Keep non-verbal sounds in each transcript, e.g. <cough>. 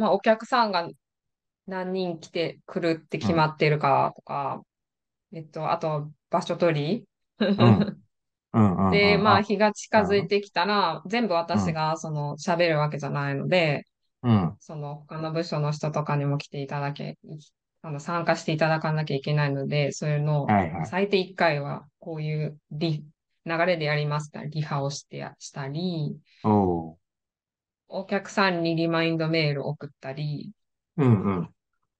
まあ、お客さんが何人来てくるって決まってるかとか、うん、えっと、あと、場所取り。で、まあ、日が近づいてきたら、全部私が、その、喋るわけじゃないので、うん、その、他の部署の人とかにも来ていただけ、あの参加していただかなきゃいけないので、そういうのを、最低1回は、こういうリ、はいはい、流れでやりますから、リハをしてしたり、お客さんにリマインドメール送ったり。うんうん。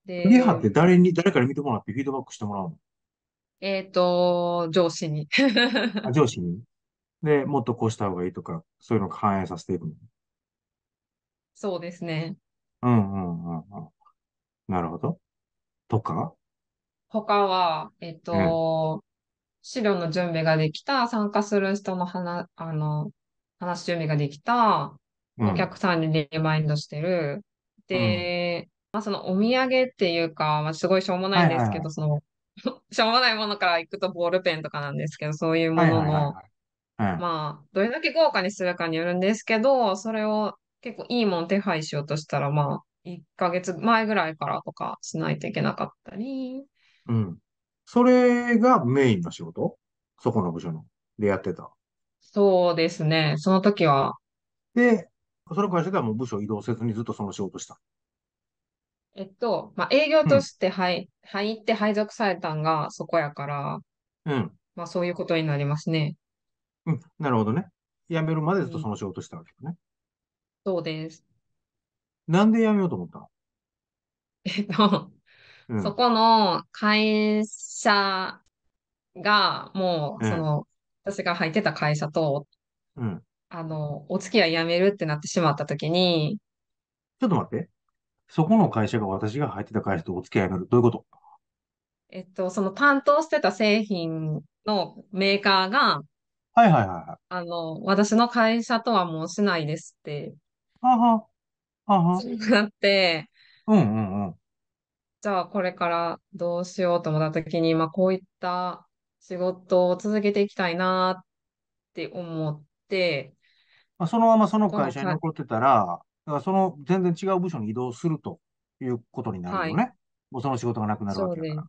で、リハって誰に、誰から見てもらってフィードバックしてもらうのえっ、ー、と、上司に <laughs> あ。上司にで、もっとこうした方がいいとか、そういうのを反映させていくのそうですね。うんうんうんうん。なるほど。とか他は、えっ、ー、と、資料の準備ができた、参加する人の話、あの、話し準備ができた、お客さんにリマインドしてる。うん、で、まあ、そのお土産っていうか、まあ、すごいしょうもないですけど、その、<laughs> しょうもないものから行くとボールペンとかなんですけど、そういうものの、まあ、どれだけ豪華にするかによるんですけど、それを結構いいもん手配しようとしたら、まあ、1ヶ月前ぐらいからとかしないといけなかったり。うん。それがメインの仕事そこの部署の。でやってた。そうですね。その時は。で、その会社ではもう部署移動せずにずっとその仕事したえっと、まあ、営業として入,、入って配属されたんがそこやから、うん。まあ、そういうことになりますね。うん、なるほどね。辞めるまでずっとその仕事したわけだね。そうです。なんで辞めようと思ったのえっと、うん、そこの会社が、もう、その、うん、私が入ってた会社と、うん、あの、お付き合いやめるってなってしまったときに、ちょっと待って。そこの会社が私が入ってた会社とお付き合いになる。どういうことえっと、その担当してた製品のメーカーが、はいはいはいはい。あの、私の会社とはもうしないですって、はあはあ。はあはなって、うんうんうん。じゃあこれからどうしようと思ったときに、まあこういった仕事を続けていきたいなって思って、まあ、そのままその会社に残ってたら、だからその全然違う部署に移動するということになるよね。はい、もうその仕事がなくなるわけだから。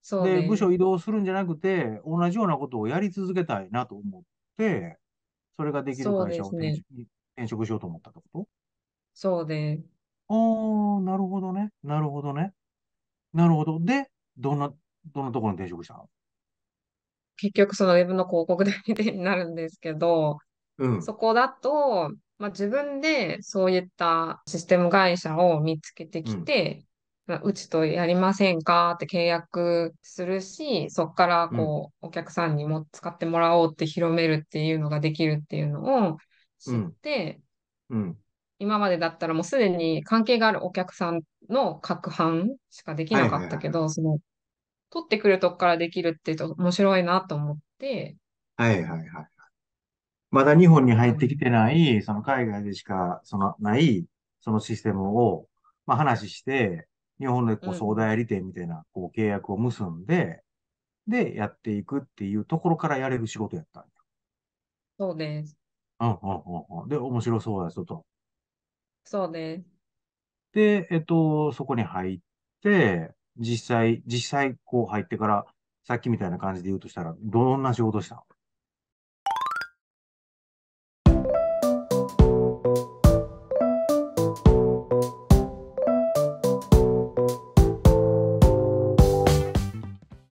そうね、ねで、部署移動するんじゃなくて、同じようなことをやり続けたいなと思って、それができる会社を転,、ね、転職しようと思ったってことそうで。ああ、なるほどね。なるほどね。なるほど。で、どんな、どんなところに転職したの結局そのウェブの広告代理店になるんですけど、うん、そこだと、まあ、自分でそういったシステム会社を見つけてきて、うん、まあ、うちとやりませんかって契約するし、そこからこう、お客さんにも使ってもらおうって広めるっていうのができるっていうのを知って、うん今までだったらもうすでに関係があるお客さんの攪拌しかできなかったけど、はいはいはい、その、取ってくるとこからできるって面白いなと思って、はいはいはい。まだ日本に入ってきてない、その海外でしか、そのない、そのシステムを、まあ話して、日本でこう相談やり店みたいな、こう契約を結んで、で、やっていくっていうところからやれる仕事やったんや。そうです。うんうんうんうん。で、面白そうや、と。そうです。で、えっと、そこに入って、実際、実際こう入ってから、さっきみたいな感じで言うとしたら、どんな仕事したの